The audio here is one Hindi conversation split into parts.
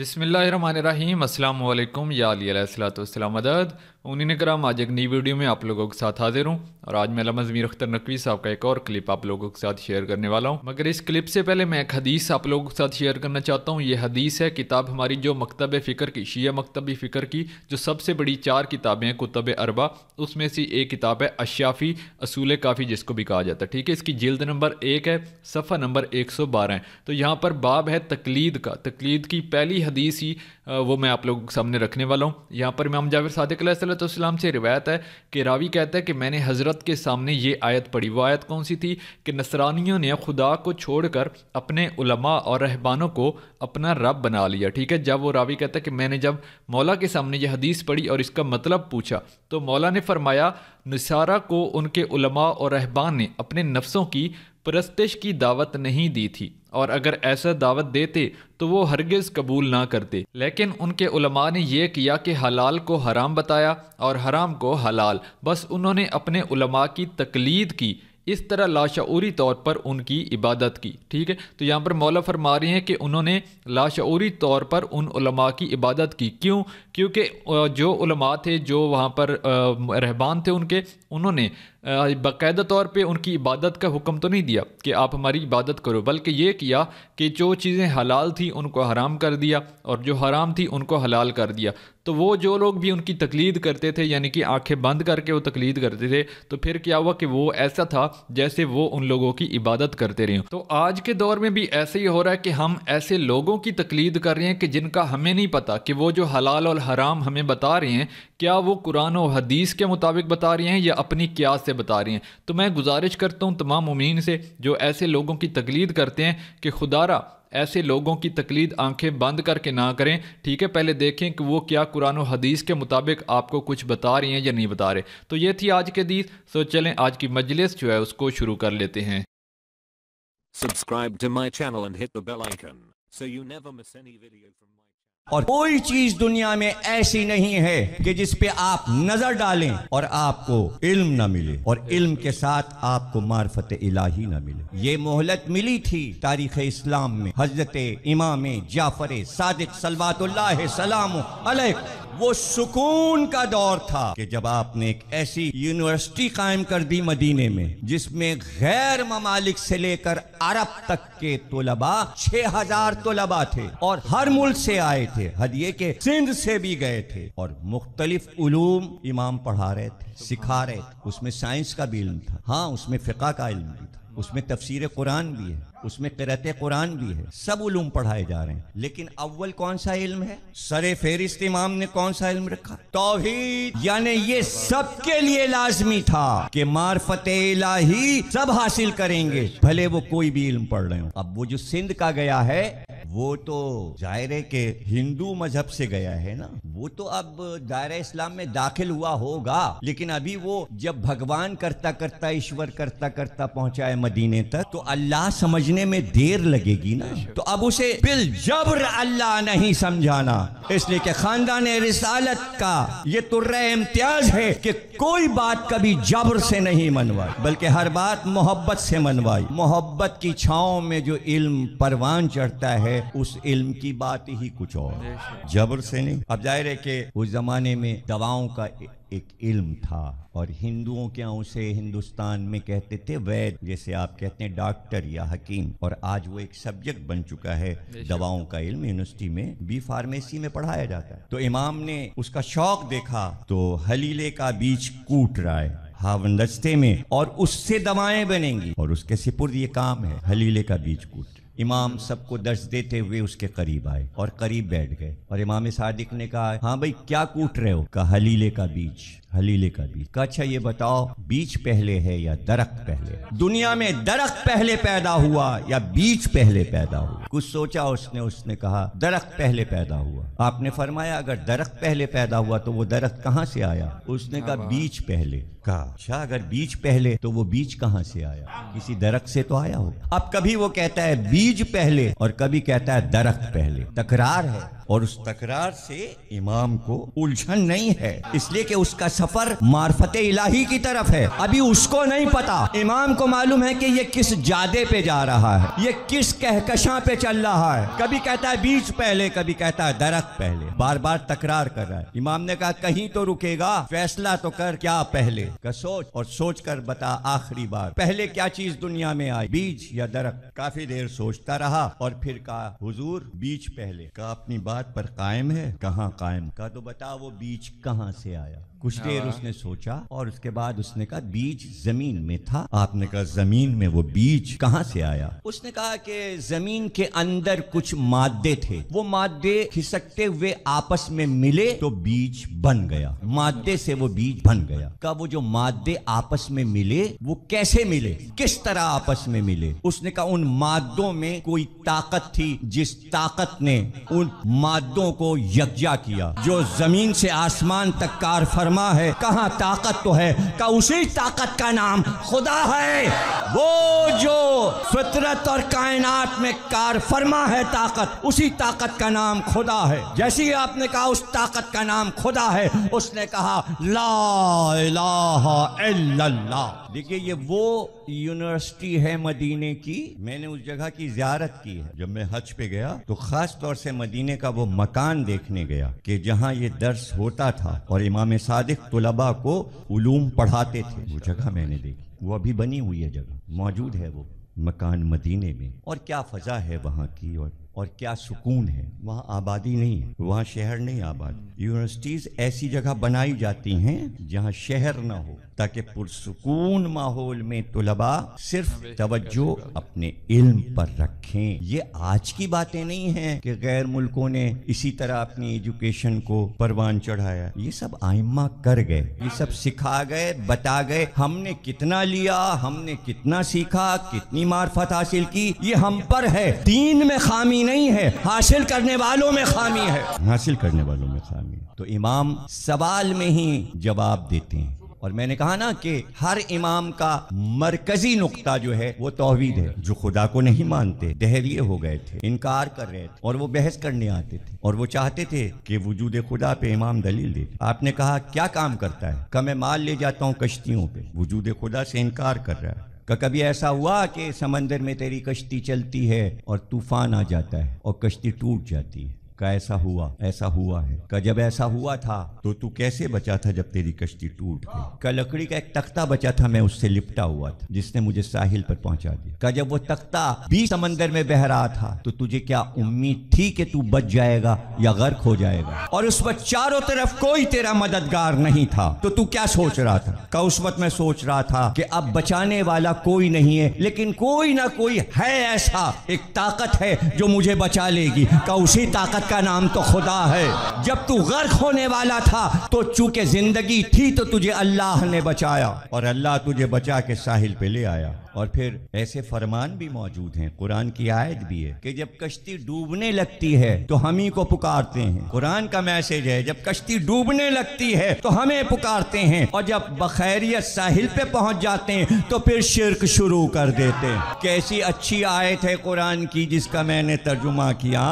बिसमीम् अल्लाम या मदद उन्हीं करा आज एक नई वीडियो में आप लोगों के साथ हाजिर हूँ और आज मैं लमा जमीर अख्तर नकवी साहब का एक और क्लिप आप लोगों के साथ शेयर करने वाला हूँ मगर इस क्लिप से पहले मैं एक हदीस आप लोगों के साथ शेयर करना चाहता हूँ ये हदीस है किताब हमारी जो मकतब फ़िक्र की शी मकतब फ़िक्र की जो सबसे बड़ी चार किताबें हैं कुतब अरबा उसमें से एक किताब है अशाफ़ी असूल काफ़ी जिसको भी कहा जाता है ठीक है इसकी जल्द नंबर एक है सफ़ा नंबर एक सौ बारह है तो यहाँ पर बाब है तकलीद का तकलीद की पहली हदीस ही वो मैं आप लोगों के सामने रखने वाला हूँ यहाँ पर हम जावेद सादिक सल्लम से रिवायत है कि रावी कहता है कि मैंने हज़रत के सामने ये आयत पढ़ी वो आयत कौन सी थी कि नसरानियों ने खुदा को छोड़कर अपने उलमा और रहबानों को अपना रब बना लिया ठीक है जब वो रावी कहता है कि मैंने जब मौला के सामने यह हदीस पढ़ी और इसका मतलब पूछा तो मौला ने फरमाया नसारा को उनके उलमा और रहबान ने अपने नफ्सों की परस्तिश की दावत नहीं दी थी और अगर ऐसा दावत देते तो वो हरगिज़ कबूल ना करते लेकिन उनके उलमा ने यह किया कि हलाल को हराम बताया और हराम को हलाल बस उन्होंने अपने उलमा की तकलीद की इस तरह लाशाऊरी तौर पर उनकी इबादत की ठीक है तो यहाँ पर मौला फरमा रहे हैं कि उन्होंने लाशाऊरी तौर पर उन की इबादत की क्यों क्योंकि जो उलमा थे जो वहाँ पर रहबान थे उनके उन्होंने बाकायदा तौर पे उनकी इबादत का हुक्म तो नहीं दिया कि आप हमारी इबादत करो बल्कि ये किया कि जो चीज़ें हलाल थी उनको हराम कर दिया और जो हराम थी उनको हलाल कर दिया तो वो जो लोग भी उनकी तकलीद करते थे यानी कि आंखें बंद करके वो तकलीद करते थे तो फिर क्या हुआ कि वो ऐसा था जैसे वो उन लोगों की इबादत करते रहे तो आज के दौर में भी ऐसे ही हो रहा है कि हम ऐसे लोगों की तकलीद कर रहे हैं कि जिनका हमें नहीं पता कि वो जो हलाल और हराम हमें बता रहे हैं क्या वो कुरान और हदीस के मुताबिक बता रहे हैं या अपनी क्या बातें बता रही हैं तो मैं गुजारिश करता हूँ तमाम उमीन से जो ऐसे लोगों की तकलीद करते हैं कि खुदारा ऐसे लोगों की तकलीद आंखें बंद करके ना करें ठीक है पहले देखें कि वो क्या कुरान और हदीस के मुताबिक आपको कुछ बता रही हैं या नहीं बता रहे तो ये थी आज के दीस सो तो चलें आज की मजलिस जो है उसको शुरू कर लेते हैं subscribe to my channel and hit the bell icon so you never miss any video from और कोई चीज दुनिया में ऐसी नहीं है कि जिस पे आप नजर डालें और आपको इल्म ना मिले और इल्म के साथ आपको मार्फत इलाही ना मिले ये मोहलत मिली थी तारीख इस्लाम में हजरत इमाम जाफर सादिक सलवात सलाम वो सुकून का दौर था कि जब आपने एक ऐसी यूनिवर्सिटी कायम कर दी मदीने में जिसमें गैर ममालिक से लेकर अरब तक के तलबा छह हजार तलबा थे और हर मुल्क से आए थे हदिये के सिंध से भी गए थे और मुख्तलिफ इमाम पढ़ा रहे थे सिखा रहे थे उसमें साइंस का भी इल्म था हाँ उसमें फ़िका का इल्म भी था उसमें तफसीर कुरान भी है उसमें करत कुरान भी है सब उलूम पढ़ाए जा रहे हैं लेकिन अव्वल कौन सा इल्म है सरे फेरिस्त इमाम ने कौन सा इल्म रखा तो यानी ये सब के लिए लाजमी था कि मार्फत इलाही सब हासिल करेंगे भले वो कोई भी इल्म पढ़ रहे हो अब वो जो सिंध का गया है वो तो है के हिंदू मजहब से गया है ना वो तो अब दायरा इस्लाम में दाखिल हुआ होगा लेकिन अभी वो जब भगवान करता करता ईश्वर करता करता पहुंचा है मदीने तक तो अल्लाह समझने में देर लगेगी ना तो अब उसे बिल जबर अल्लाह नहीं समझाना इसलिए कि खानदान रिसालत का ये तुर्र इम्तियाज है कि कोई बात कभी जबर से नहीं मनवाई बल्कि हर बात मोहब्बत से मनवाई मोहब्बत की छाओ में जो इल्म परवान चढ़ता है उस इल्म की बात ही कुछ और जबर से नहीं अब जाहिर है कि उस जमाने में दवाओं का एक इल्म था और हिंदुओं के यहाँ उसे हिंदुस्तान में कहते थे वैद जैसे आप कहते हैं डॉक्टर या हकीम और आज वो एक सब्जेक्ट बन चुका है दवाओं का इल्म यूनिवर्सिटी में बी फार्मेसी में पढ़ाया जाता है तो इमाम ने उसका शौक देखा तो हलीले का बीज कूट रहा है हावन दस्ते में और उससे दवाएं बनेंगी और उसके सिपुर्द ये काम है हलीले का बीज कूट इमाम सबको दर्श देते हुए उसके करीब आए और करीब बैठ गए और इमाम सादिक ने कहा हाँ भाई क्या कूट रहे हो कहा हलीले का बीज हलीले का बीज का अच्छा ये बताओ बीज पहले है या दरख्त पहले दुनिया में दरख्त पहले पैदा हुआ या बीज पहले पैदा हुआ कुछ सोचा उसने उसने कहा दरख्त पहले पैदा हुआ आपने फरमाया अगर दरख्त पहले पैदा हुआ तो वो दरख्त कहाँ से आया उसने कहा हाँ, हाँ। बीज पहले कहा अच्छा अगर बीज पहले तो वो बीज कहाँ से आया किसी दरख्त से तो आया हो अब कभी वो कहता है बीज पहले और कभी कहता है दरख्त पहले तकरार है और उस तकरार से इमाम को उलझन नहीं है इसलिए कि उसका सफर मार्फत इलाही की तरफ है अभी उसको नहीं पता इमाम को मालूम है कि ये किस जादे पे जा रहा है ये किस कहकशा पे चल रहा है कभी कहता है बीच पहले कभी कहता है दरख्त पहले बार बार तकरार कर रहा है इमाम ने कहा कहीं तो रुकेगा फैसला तो कर क्या पहले का सोच और सोच कर बता आखिरी बार पहले क्या चीज दुनिया में आई बीज या दरख्त काफी देर सोचता रहा और फिर कहा हुजूर बीज पहले का अपनी बात पर कायम है कहाँ कायम का तो बता वो बीज कहाँ से आया कुछ हाँ। देर उसने सोचा और उसके बाद उसने कहा बीज जमीन में था आपने कहा जमीन में वो बीज कहाँ से आया उसने कहा कि जमीन के अंदर कुछ मादे थे वो मादे खिसकते हुए आपस में मिले तो बीज बन गया मादे से वो बीज बन गया का वो जो मादे आपस में मिले वो कैसे मिले किस तरह आपस में मिले उसने कहा उन मादों में कोई ताकत थी जिस ताकत ने उन मादों को यज्ञा किया जो जमीन से आसमान तक कार फरमा है कहा ताकत तो है का उसी ताकत का नाम खुदा है वो जो फितरत और कायनात में कार फरमा है ताकत उसी ताकत का नाम खुदा है जैसे ही आपने कहा उस ताकत का नाम खुदा है उसने कहा ला देखिए ये वो यूनिवर्सिटी है मदीने की मैंने उस जगह की ज्यारत की है जब मैं हज पे गया तो खास तौर से मदीने का वो मकान देखने गया कि जहाँ ये दर्स होता था और इमाम सादिक तलबा को उलूम पढ़ाते थे वो जगह मैंने देखी वो अभी बनी हुई है जगह मौजूद है वो मकान मदीने में और क्या फ़जा है वहाँ की और और क्या सुकून है वहाँ आबादी नहीं है वहाँ शहर नहीं आबाद यूनिवर्सिटीज ऐसी जगह बनाई जाती हैं जहाँ शहर ना हो ताकि पुरसकून माहौल में तलबा सिर्फ हाँ, तवज्जो अपने इल्म पर रखें ये आज की बातें नहीं हैं कि गैर मुल्कों ने इसी तरह अपनी एजुकेशन को परवान चढ़ाया ये सब आयमा कर गए ये सब सिखा गए बता गए हमने कितना लिया हमने कितना सीखा कितनी मार्फत हासिल की ये हम पर है दीन में खामी खामी नहीं है हासिल करने वालों में खामी है हासिल करने वालों में खामी तो इमाम सवाल में ही जवाब देते हैं और मैंने कहा ना कि हर इमाम का मरकजी नुकता जो है वो तोहवीद है जो खुदा को नहीं मानते दहरिए हो गए थे इनकार कर रहे थे और वो बहस करने आते थे और वो चाहते थे कि वजूद खुदा पे इमाम दलील दे आपने कहा क्या काम करता है कम माल ले जाता हूँ कश्तियों पे वजूद खुदा से इनकार कर रहा है कभी ऐसा हुआ कि समंदर में तेरी कश्ती चलती है और तूफान आ जाता है और कश्ती टूट जाती है का ऐसा हुआ ऐसा हुआ है का जब ऐसा हुआ था तो तू कैसे बचा था जब तेरी कश्ती टूट गई का लकड़ी का एक तख्ता बचा था मैं उससे लिपटा हुआ था जिसने मुझे साहिल पर पहुंचा दिया का जब वो तख्ता भी समंदर में बह रहा था तो तुझे क्या उम्मीद थी कि तू बच जाएगा या गर्क हो जाएगा और उस वक्त चारों तरफ कोई तेरा मददगार नहीं था तो तू क्या सोच रहा था का उस वक्त मैं सोच रहा था कि अब बचाने वाला कोई नहीं है लेकिन कोई ना कोई है ऐसा एक ताकत है जो मुझे बचा लेगी का उसी ताकत का नाम तो खुदा है जब तू गर्क होने वाला था तो चूंकि जिंदगी थी तो तुझे अल्लाह ने बचाया और अल्लाह तुझे बचा के साहिल पे ले आया और फिर ऐसे फरमान भी मौजूद हैं कुरान की आयत भी है कि जब कश्ती डूबने लगती है तो हम ही को पुकारते हैं कुरान का मैसेज है जब कश्ती डूबने लगती है तो हमें पुकारते हैं और जब बखैरियत साहिल पे पहुंच जाते हैं तो फिर शिरक शुरू कर देते हैं कैसी अच्छी आयत है कुरान की जिसका मैंने तर्जुमा किया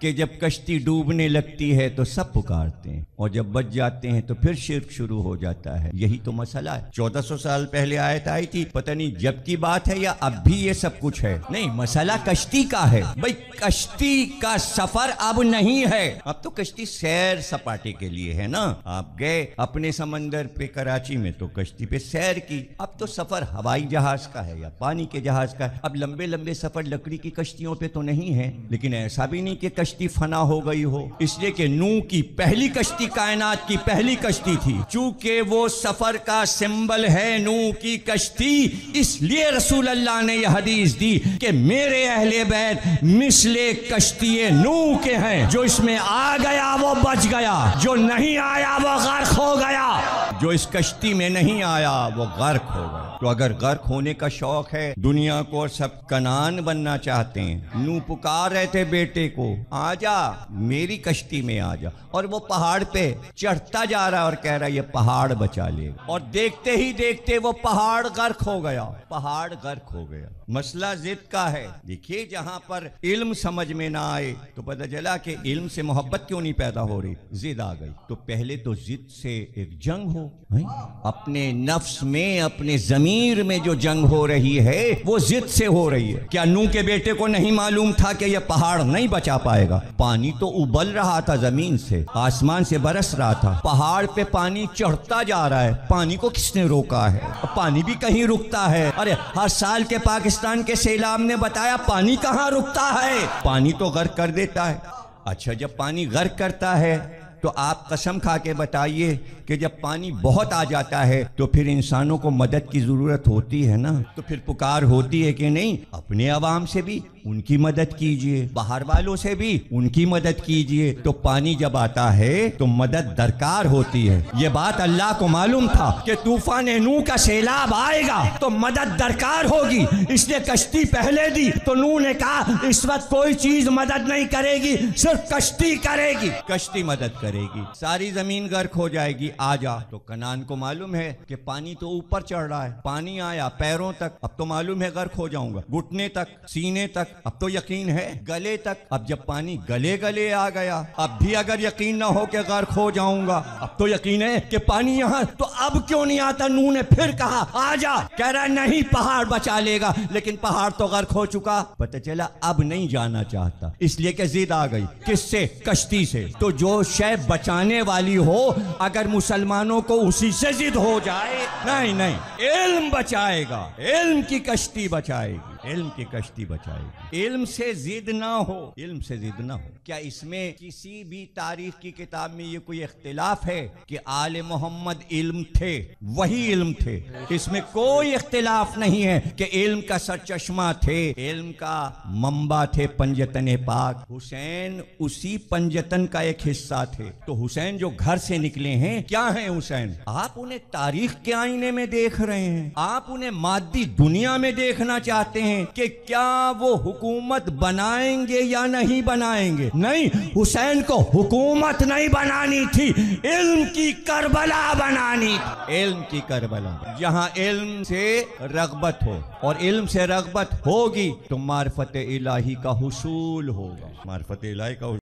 कि जब कश्ती कश्ती डूबने लगती है तो सब पुकारते हैं और जब बच जाते हैं तो फिर शिरक शुरू हो जाता है यही तो मसला है चौदह सौ साल पहले आयत आई थी पता नहीं जब की बात है या अब भी ये सब कुछ है नहीं मसला कश्ती का है भाई कश्ती का सफर अब नहीं है अब तो कश्ती सैर सपाटे के लिए है ना आप गए अपने समंदर पे कराची में तो कश्ती पे सैर की अब तो सफर हवाई जहाज का है या पानी के जहाज का है अब लंबे लंबे सफर लकड़ी की कश्तियों पे तो नहीं है लेकिन ऐसा भी नहीं कि कश्ती फना हो गई हो इसलिए कि नू की पहली कश्ती कायनात की पहली कश्ती थी चूंकि वो सफर का सिंबल है नू की कश्ती इसलिए रसूल अल्लाह ने यह हदीस दी कि मेरे अहले बैत मिसले कश्ती नू के हैं जो इसमें आ गया वो बच गया जो नहीं आया वो गर्क हो गया जो इस कश्ती में नहीं आया वो गर्क हो गया तो अगर गर्क होने का शौक है दुनिया को और सब कनान बनना चाहते हैं नू पुकार रहे थे बेटे को आ जा मेरी कश्ती में आ जा और वो पहाड़ पे चढ़ता जा रहा और कह रहा है ये पहाड़ बचा ले और देखते ही देखते वो पहाड़ गर्क हो गया पहाड़ गर्क हो गया मसला जिद का है देखिए जहाँ पर इल्म समझ में ना आए तो पता चला कि इल्म से मोहब्बत क्यों नहीं पैदा हो रही जिद आ गई तो पहले तो जिद से एक जंग हो है? अपने नफ्स में अपने जमीर में जो जंग हो रही है वो जिद से हो रही है क्या नू के बेटे को नहीं मालूम था कि यह पहाड़ नहीं बचा पाएगा पानी तो उबल रहा था जमीन से आसमान से बरस रहा था पहाड़ पे पानी चढ़ता जा रहा है पानी को किसने रोका है पानी भी कहीं रुकता है अरे हर साल के पाकिस्तान पाकिस्तान के सैलाब ने बताया पानी कहाँ रुकता है पानी तो गर्क कर देता है अच्छा जब पानी गर्क करता है तो आप कसम खा के बताइए कि जब पानी बहुत आ जाता है तो फिर इंसानों को मदद की ज़रूरत होती है ना तो फिर पुकार होती है कि नहीं अपने आवाम से भी उनकी मदद कीजिए बाहर वालों से भी उनकी मदद कीजिए तो पानी जब आता है तो मदद दरकार होती है ये बात अल्लाह को मालूम था कि तूफान नू का सैलाब आएगा तो मदद दरकार होगी इसने कश्ती पहले दी तो नू ने कहा इस वक्त कोई चीज मदद नहीं करेगी सिर्फ कश्ती करेगी कश्ती मदद करेगी करेगी सारी जमीन गर्क हो जाएगी आ जा तो कनान को मालूम है कि पानी तो ऊपर चढ़ रहा है पानी आया पैरों तक अब तो मालूम है गर्क हो जाऊंगा घुटने तक सीने तक अब तो यकीन है गले तक अब जब पानी गले गले आ गया अब भी अगर यकीन ना हो कि गर्क हो जाऊंगा अब तो यकीन है कि पानी यहाँ तो अब क्यों नहीं आता नू ने फिर कहा आ जा कह रहा नहीं पहाड़ बचा लेगा लेकिन पहाड़ तो गर्क हो चुका पता चला अब नहीं जाना चाहता इसलिए कि जिद आ गई किससे कश्ती से तो जो शेब बचाने वाली हो अगर मुसलमानों को उसी से जिद हो जाए नहीं नहीं इल्म बचाएगा इल्म की कश्ती बचाएगी इल्म की कश्ती बचाएगी इल्म से जिद ना हो इल्म से जिद ना हो क्या इसमें किसी भी तारीख की किताब में ये कोई इख्तिलाफ है कि आल मोहम्मद इल्म थे वही इल्म थे इसमें कोई इख्तिलाफ नहीं है कि इल्म का चश्मा थे इल्म का मम्बा थे पंजतन पाक हुसैन उसी पंजतन का एक हिस्सा थे तो हुसैन जो घर से निकले हैं क्या है हुसैन आप उन्हें तारीख के आईने में देख रहे हैं आप उन्हें मादी दुनिया में देखना चाहते हैं हैं कि क्या वो हुकूमत बनाएंगे या नहीं बनाएंगे नहीं हुसैन को हुकूमत नहीं बनानी थी इल्म की करबला बनानी थी इल्म की करबला जहां इल्म से रगबत हो और इल्म से रगबत होगी तो मार्फत इलाही का हुसूल होगा मार्फत इलाही का